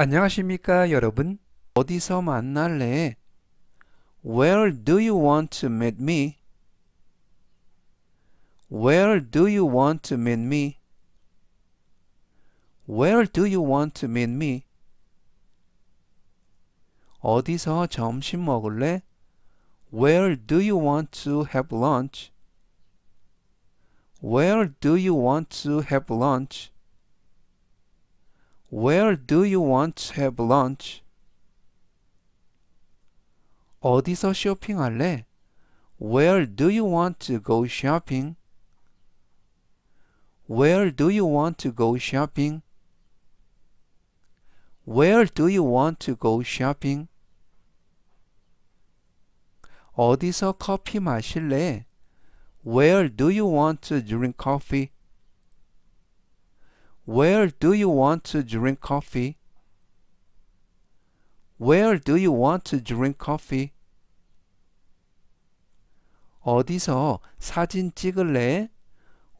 안녕하십니까 여러분 어디서 만날래? Where do you want to meet me? Where do you want to meet me? Where do you want to meet me? 어디서 점심 먹을래? Where do you want to have lunch? Where do you want to have lunch? Where do you want to have lunch? 어디서 쇼핑할래? Where do you want to go shopping? Where do you want to go shopping? Where do you want to go shopping? 어디서 커피 마실래? Where do you want to drink coffee? Where do you want to drink coffee? Where do you want to drink coffee? 어디서 사진 찍을래?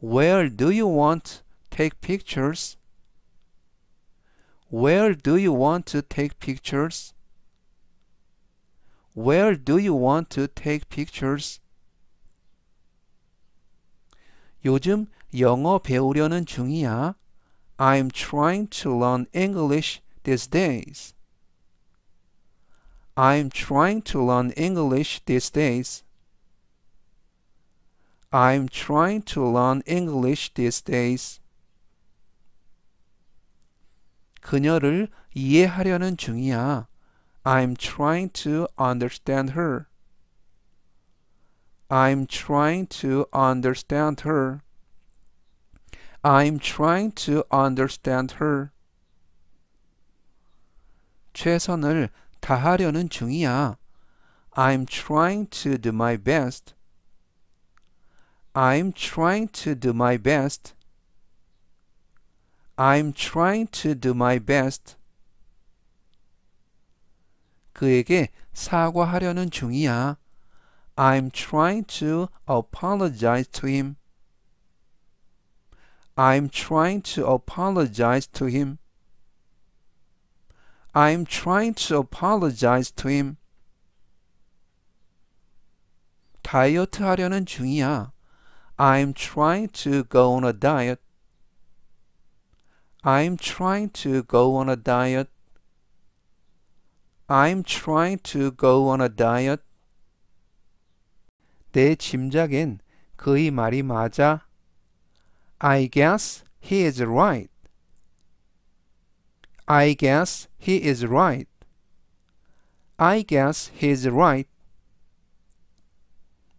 Where do you want to take pictures? Where do you want to take pictures? Where do you want to take pictures? 요즘 영어 배우려는 중이야. I'm trying to learn English these days. I'm trying to learn English these days. I'm trying to learn English these days. 그녀를 이해하려는 중이야. I'm trying to understand her. I'm trying to understand her. I'm trying to understand her. 최선을 다하려는 중이야. I'm trying to do my best. I'm trying to do my best. I'm trying to do my best. 그에게 사과하려는 중이야. I'm trying to apologize to him. I'm trying to apologize to him. I'm trying to apologize to him. 다이어트 하려는 중이야. I'm trying to go on a diet. I'm trying to go on a diet. I'm trying to go on a diet. 내 짐작엔 그의 말이 맞아. I guess he is right. I guess he is right. I guess he is right.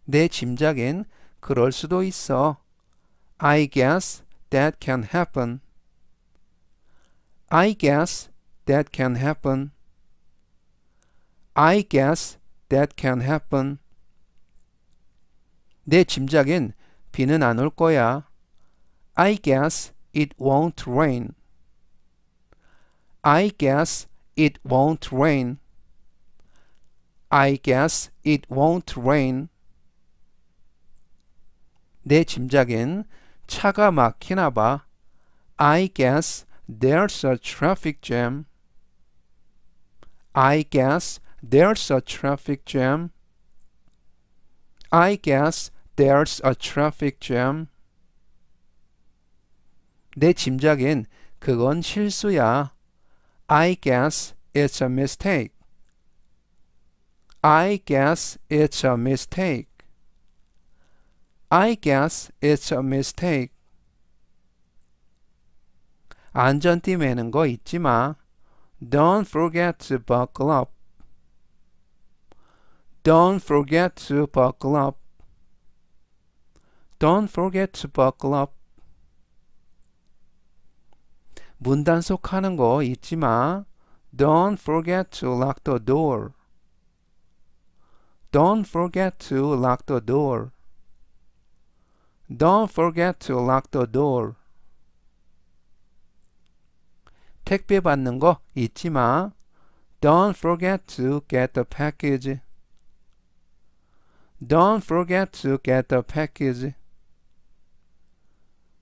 내 짐작엔 그럴 수도 있어. I guess that can happen. I guess that can happen. I guess that can happen. 내 짐작엔 비는 안 올 거야. I guess it won't rain. I guess it won't rain. I guess it won't rain. 내 짐작엔 차가 막히나 봐. I guess there's a traffic jam. I guess there's a traffic jam. I guess there's a traffic jam. 내 짐작엔 그건 실수야. I guess it's a mistake. I guess it's a mistake. I guess it's a mistake. 안전띠 매는 거 잊지 마. Don't forget to buckle up. Don't forget to buckle up. Don't forget to buckle up. 문단 속하는 거 잊지 마. Don't forget to lock the door. Don't forget to lock the door. Don't forget to lock the door. 택배 받는 거 잊지 마. Don't forget to get the package. Don't forget to get the package.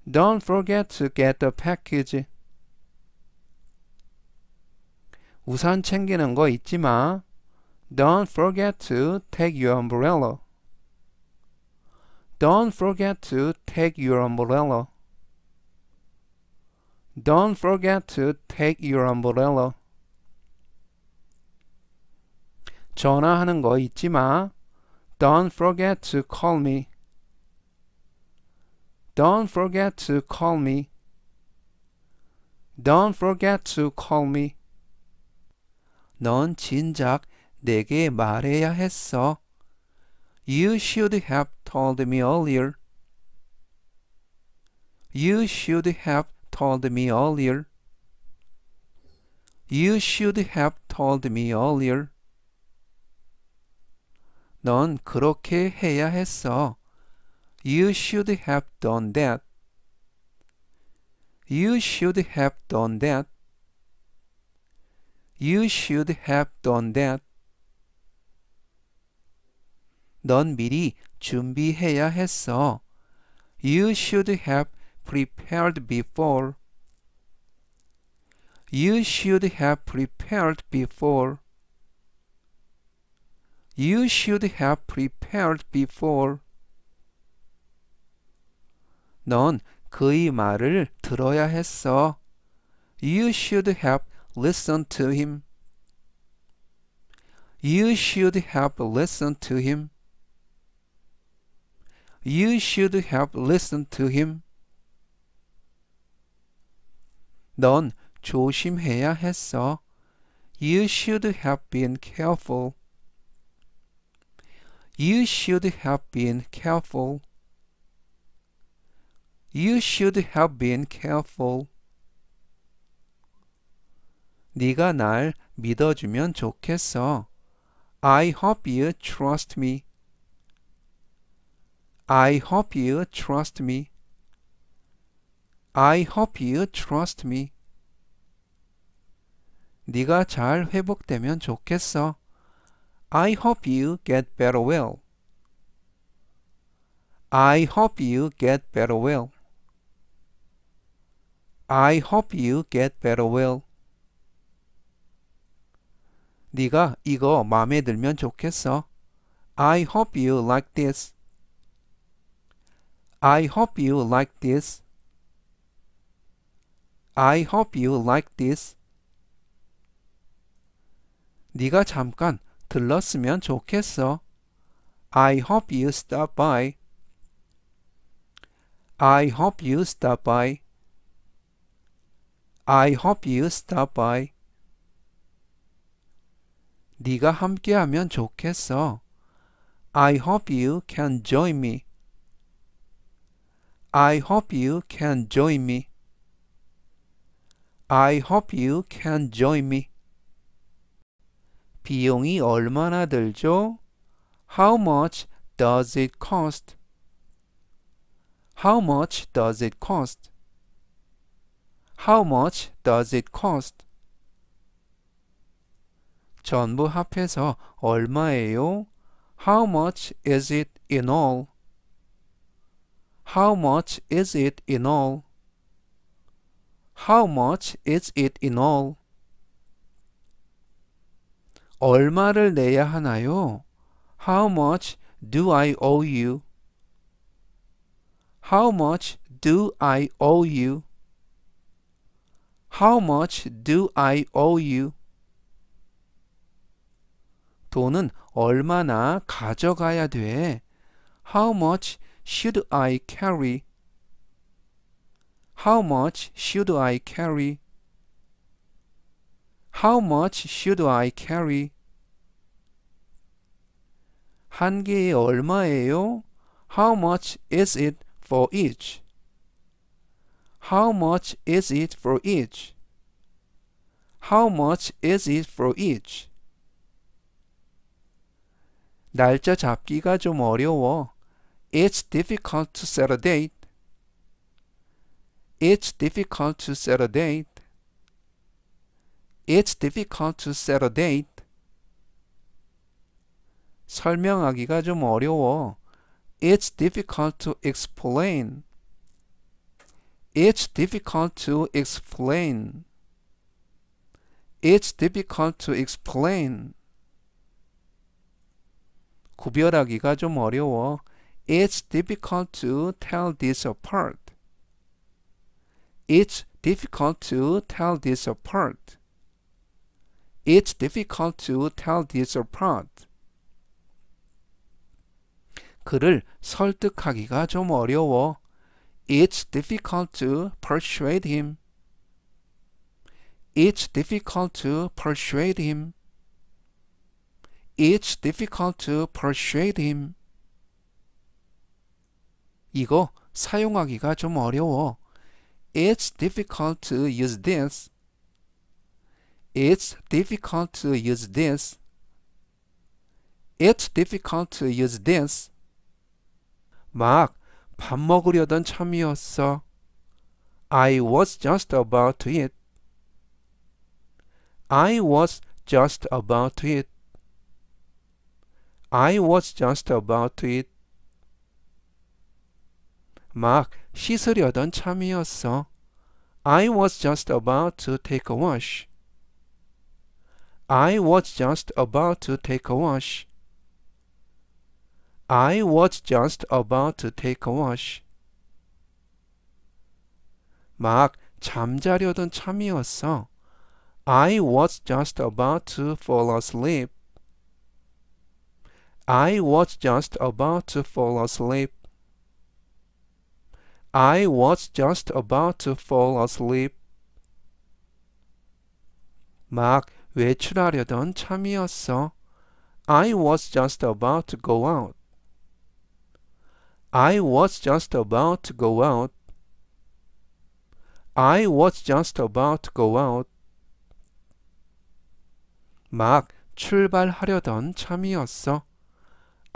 Don't forget to get the package. 우산 챙기는 거 잊지 마. Don't forget to take your umbrella. Don't forget to take your umbrella. Don't forget to take your umbrella. 전화하는 거 잊지 마. Don't forget to call me. Don't forget to call me. Don't forget to call me. 넌 진작 내게 말해야 했어. You should have told me earlier. You should have told me earlier. You should have told me earlier. 넌 그렇게 해야 했어. You should have done that. You should have done that. You should have done that. 넌 미리 준비해야 했어. You should have prepared before. You should have prepared before. You should have prepared before. 넌 그의 말을 들어야 했어. You should have listen to him. You should have listened to him. You should have listened to him. 넌 조심해야 했어. You should have been careful. You should have been careful. You should have been careful. 네가 날 믿어주면 좋겠어. I hope you trust me. I hope you trust me. I hope you trust me. 네가 잘 회복되면 좋겠어. I hope you get better well. I hope you get better well. I hope you get better well. 네가 이거 마음에 들면 좋겠어. I hope you like this. I hope you like this. I hope you like this. 네가 잠깐 들렀으면 좋겠어. I hope you stop by. I hope you stop by. I hope you stop by. 네가 함께하면 좋겠어. I hope you can join me. I hope you can join me. I hope you can join me. 비용이 얼마나 들죠? How much does it cost? How much does it cost? How much does it cost? 전부 합해서 얼마예요? How much is it in all? How much is it in all? How much is it in all? 얼마를 내야 하나요? How much do I owe you? How much do I owe you? How much do I owe you? 돈은 얼마나 가져가야 돼? How much should I carry? How much should I carry? How much should I carry? 한 개에 얼마예요? How much is it for each? How much is it for each? How much is it for each? 날짜 잡기가 좀 어려워. It's difficult to set a date. It's difficult to set a date. It's difficult to set a date. 설명하기가 좀 어려워. It's difficult to explain. It's difficult to explain. It's difficult to explain. 구별하기가 좀 어려워. It's difficult to tell this apart. It's difficult to tell this apart. It's difficult to tell this apart. 그를 설득하기가 좀 어려워. It's difficult to persuade him. It's difficult to persuade him it's difficult to persuade him. 이거 사용하기가 좀 어려워. It's difficult to use this. It's difficult to use this. It's difficult to use this. 막 먹으려던 참이었어. I was just about to eat. I was just about to eat. I was just about to eat. 막 씻으려던 참이었어. I was just about to take a wash. I was just about to take a wash. I was just about to take a wash. 막 잠자려던 참이었어. I was just about to fall asleep. I was just about to fall asleep. I was just about to fall asleep. 막 외출하려던 참이었어. I was just about to go out. I was just about to go out. I was just about to go out. 막 출발하려던 참이었어.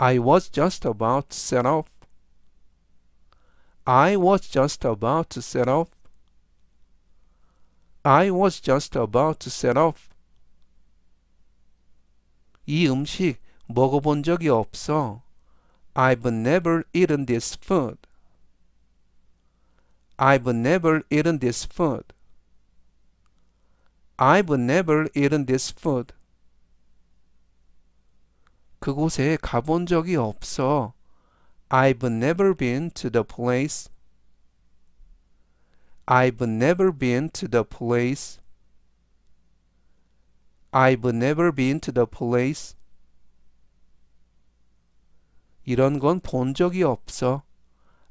I was just about to set off. I was just about to set off. I was just about to set off. 이 음식 먹어본 적이 없어. I've never eaten this food. I've never eaten this food. I've never eaten this food. 그곳에 가본 적이 없어. I've never been to the place. I've never been to the place. I've never been to the place. 이런 건 본 적이 없어.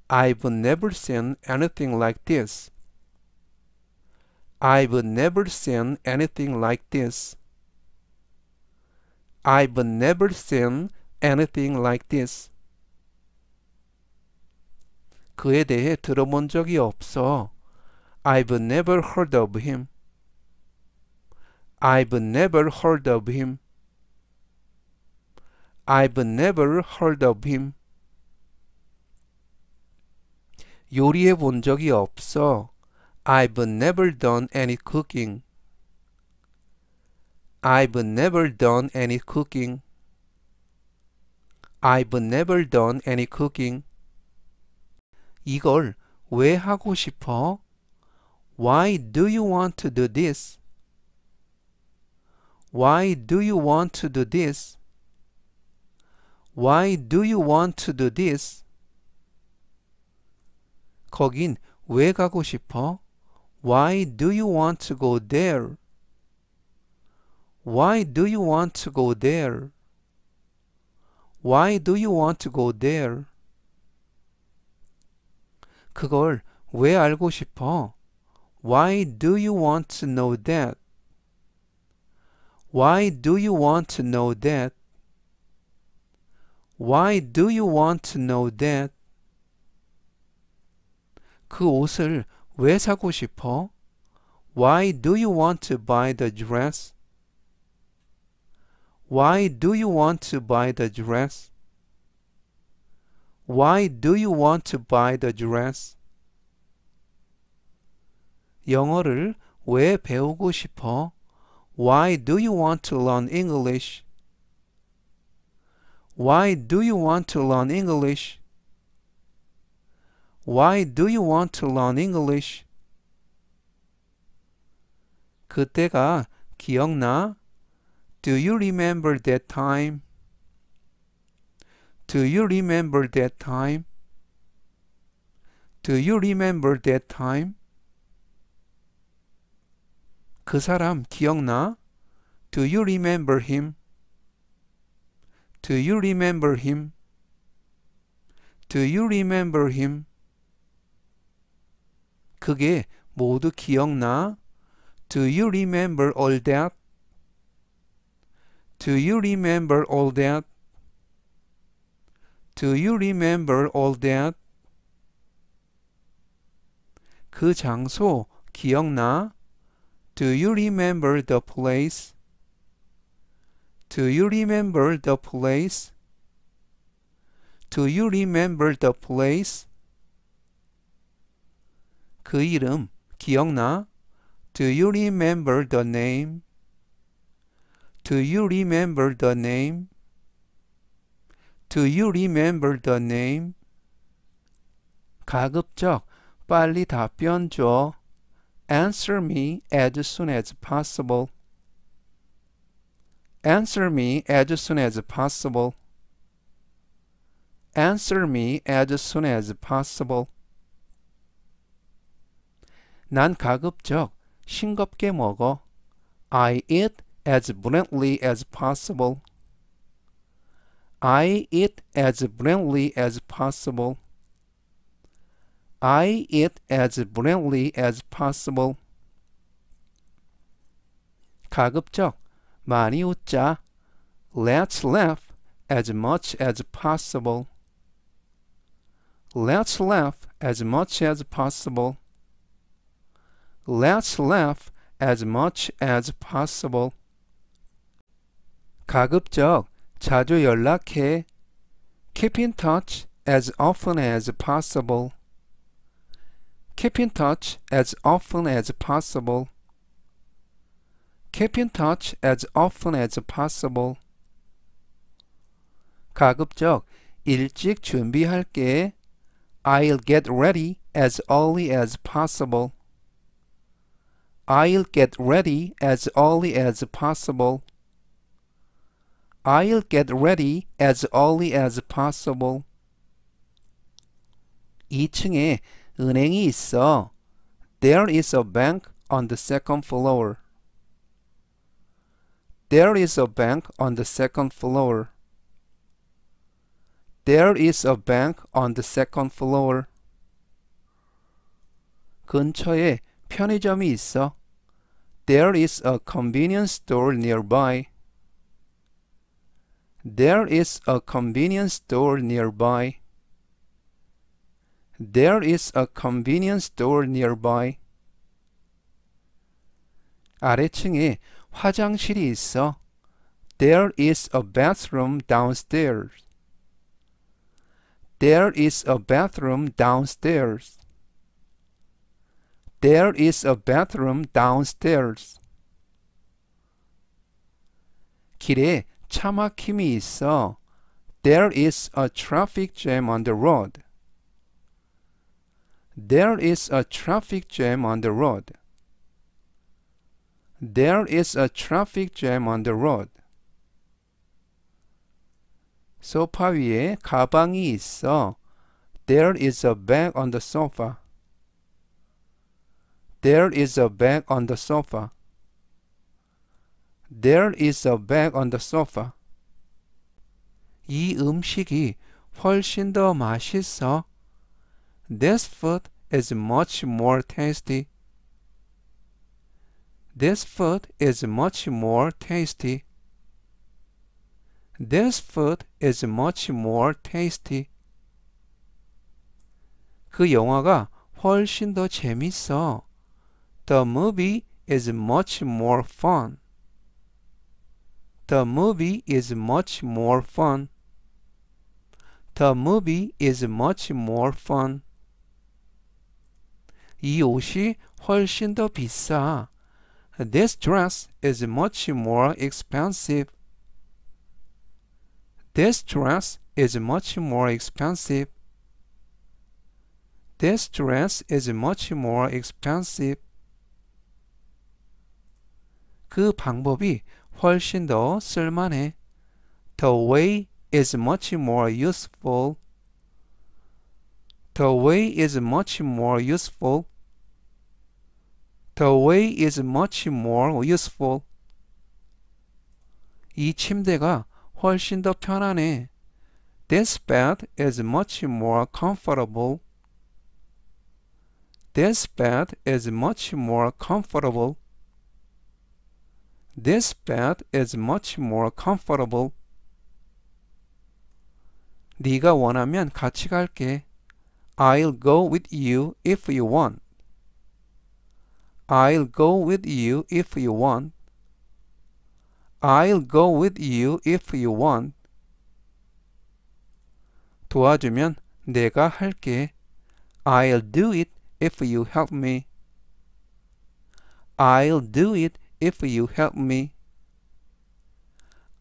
I've never seen anything like this. I've never seen anything like this. I've never seen anything like this. 그에 대해 들어본 적이 없어. I've never heard of him. I've never heard of him. I've never heard of him. 요리해 본 적이 없어. I've never done any cooking. I've never done any cooking. I've never done any cooking. 이걸 왜 하고 싶어? Why do you want to do this? Why do you want to do this? Why do you want to do this? 거긴 왜 가고 싶어? Why do you want to go there? Why do you want to go there? Why do you want to go there? 그걸 왜 알고 싶어? Why do you want to know that? Why do you want to know that? Why do you want to know that? 그 옷을 왜 사고 싶어? Why do you want to buy the dress? Why do you want to buy the dress? Why do you want to buy the dress? 영어를 왜 배우고 싶어? Why do you want to learn English? Why do you want to learn English? Why do you want to learn English? 그때가 기억나? Do you remember that time? Do you remember that time? Do you remember that time? 그 사람 기억나? Do you remember him? Do you remember him? Do you remember him? 그게 모두 기억나? Do you remember all that? Do you remember all that? Do you remember all that? 그 장소 기억나? Do you remember the place? Do you remember the place? Do you remember the place? 그 이름 기억나? Do you remember the name? Do you remember the name? Do you remember the name? 가급적 빨리 답변 줘. Answer me as soon as possible. Answer me as soon as possible. Answer me as soon as possible. 난 가급적 싱겁게 먹어. I eat as bluntly as possible. I eat as bluntly as possible. I eat as bluntly as possible. 가급적 많이 웃자. Let's laugh as much as possible. Let's laugh as much as possible. Let's laugh as much as possible. 가급적 자주 연락해. Keep in touch as often as possible. Keep in touch as often as possible. Keep in touch as often as possible. 가급적 일찍 준비할게. I'll get ready as early as possible. I'll get ready as early as possible. I'll get ready as early as possible. 2층에 은행이 있어. There is a bank on the second floor. There is a bank on the second floor. There is a bank on the second floor. 근처에 편의점이 있어. There is a convenience store nearby. There is a convenience store nearby. There is a convenience store nearby. 아래층에 화장실이 있어. There is a bathroom downstairs. There is a bathroom downstairs. There is a bathroom downstairs. 길에 차 막힘이 있어. There is a traffic jam on the road. There is a traffic jam on the road. There is a traffic jam on the road. 소파 위에 가방이 있어. There is a bag on the sofa. There is a bag on the sofa. There is a bag on the sofa. 이 음식이 훨씬 더 맛있어. This food is much more tasty. This food is much more tasty. This food is much more tasty. 그 영화가 훨씬 더 재밌어. The movie is much more fun. The movie is much more fun. The movie is much more fun. 이 옷이 훨씬 더 비싸. This dress is much more expensive. This dress is much more expensive. This dress is much more expensive. 그 방법이 훨씬 더 쓸만해. The way is much more useful. The way is much more useful. The way is much more useful. 이 침대가 훨씬 더 편안해. This bed is much more comfortable. This bed is much more comfortable. This bed is much more comfortable. 네가 원하면 같이 갈게. I'll go with you if you want. I'll go with you if you want. I'll go with you if you want. 도와주면 내가 할게. I'll do it if you help me. I'll do it if you help me.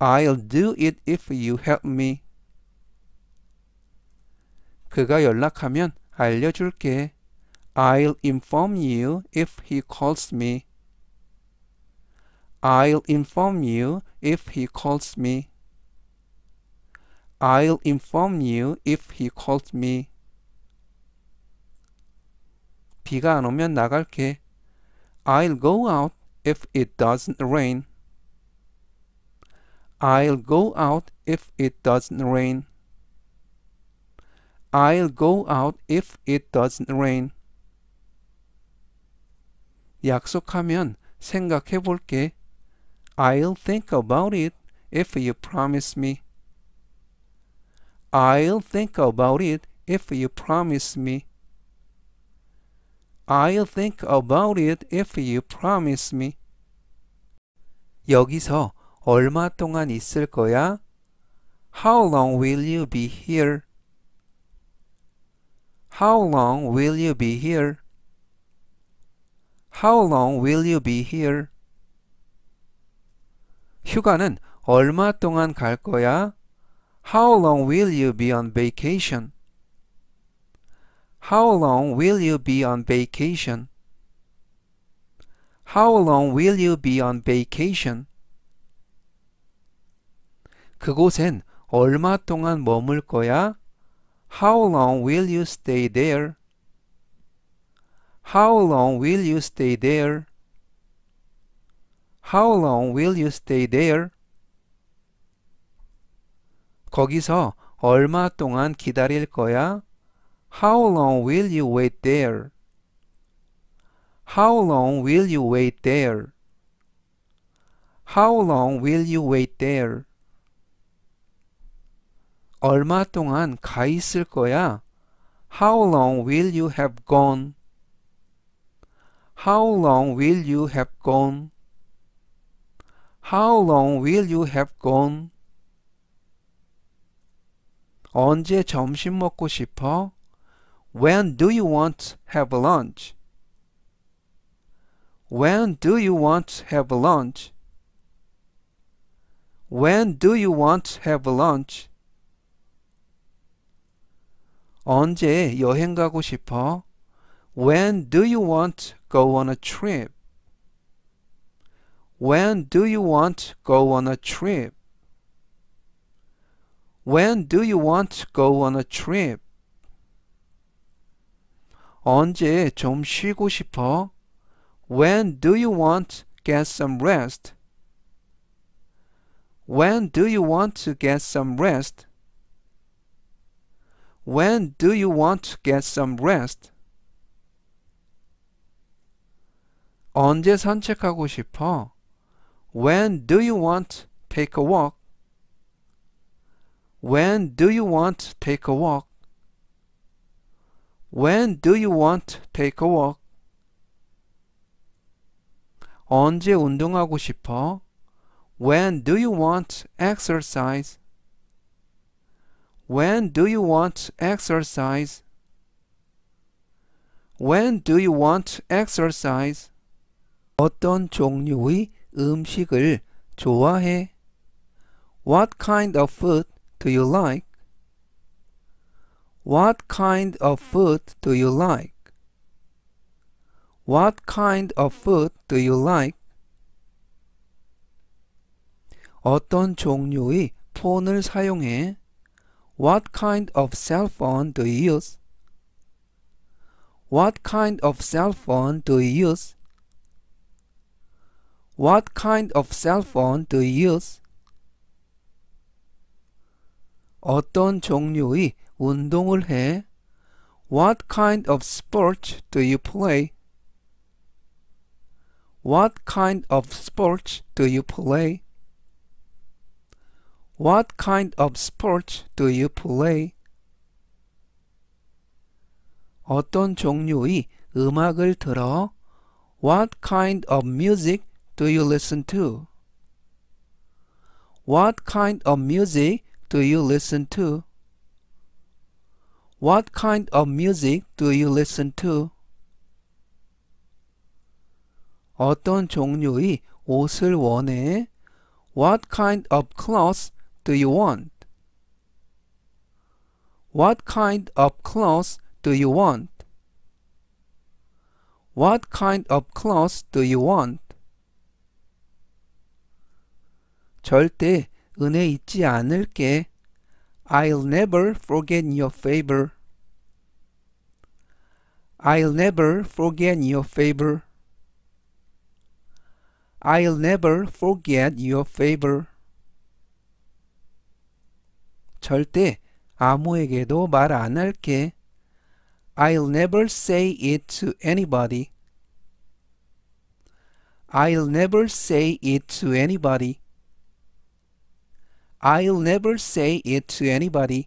I'll do it if you help me. 그가 연락하면 알려줄게. I'll inform you if he calls me. I'll inform you if he calls me. I'll inform you if he calls me. 비가 안 오면 나갈게. I'll go out if it doesn't rain. I'll go out if it doesn't rain. I'll go out if it doesn't rain. 약속하면 생각해 볼게. I'll think about it if you promise me. I'll think about it if you promise me. I'll think about it if you promise me. 여기서 얼마 동안 있을 거야? How long will you be here? How long will you be here? How long will you be here? 휴가는 얼마 동안 갈 거야? How long will you be on vacation? How long will you be on vacation? How long will you be on vacation? 그곳엔 얼마 동안 머물 거야? How long will you stay there? How long will you stay there? How long will you stay there? 거기서 얼마 동안 기다릴 거야? How long will you wait there? How long will you wait there? How long will you wait there? 얼마 동안 가 있을 거야? How long will you have gone? How long will you have gone? How long will you have gone? 언제 점심 먹고 싶어? When do you want to have lunch? When do you want to have lunch? When do you want to have lunch? 언제 여행 가고 싶어? When do you want to go on a trip? When do you want to go on a trip? When do you want to go on a trip? 언제 좀 쉬고 싶어? When do you want get some rest? When do you want to get some rest? When do you want to get some rest? 언제 산책하고 싶어? When do you want take a walk? When do you want take a walk? When do you want take a walk? 언제 운동하고 싶어? When do you want exercise? When do you want exercise? When do you want exercise? 어떤 종류의 음식을 좋아해? What kind of food do you like? What kind of food do you like? What kind of food do you like? 어떤 종류의 폰을 사용해? What kind of cell phone do you use? What kind of cell phone do you use? What kind of cell phone do you use? 어떤 종류의 운동을 해? What kind of sport do you play? What kind of sport do you play? What kind of sport do you play? 어떤 종류의 음악을 들어? What kind of music do you listen to? What kind of music do you listen to? What kind of music do you listen to? 어떤 종류의 옷을 원해? What kind of clothes do you want? What kind of clothes do you want? What kind of clothes do you want? 절대 은혜 잊지 않을게. I'll never forget your favor. I'll never forget your favor. I'll never forget your favor. 절대 아무에게도 말 안 할게. I'll never say it to anybody. I'll never say it to anybody. I'll never say it to anybody.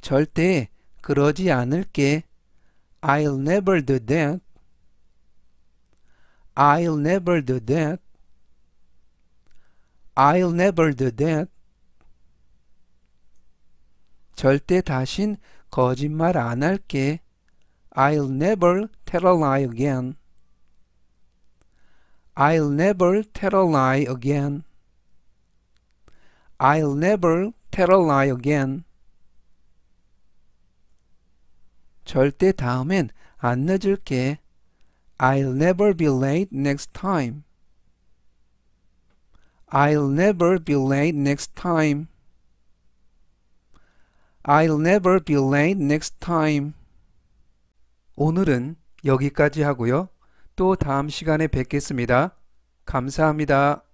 절대 그러지 않을게. I'll never do that. I'll never do that. I'll never do that. 절대 다신 거짓말 안 할게. I'll never tell a lie again. I'll never tell a lie again. I'll never tell a lie again. 절대 다음엔 안 늦을게. I'll never be late next time. I'll never be late next time. I'll never be late next time. 오늘은 여기까지 하고요. 또 다음 시간에 뵙겠습니다. 감사합니다.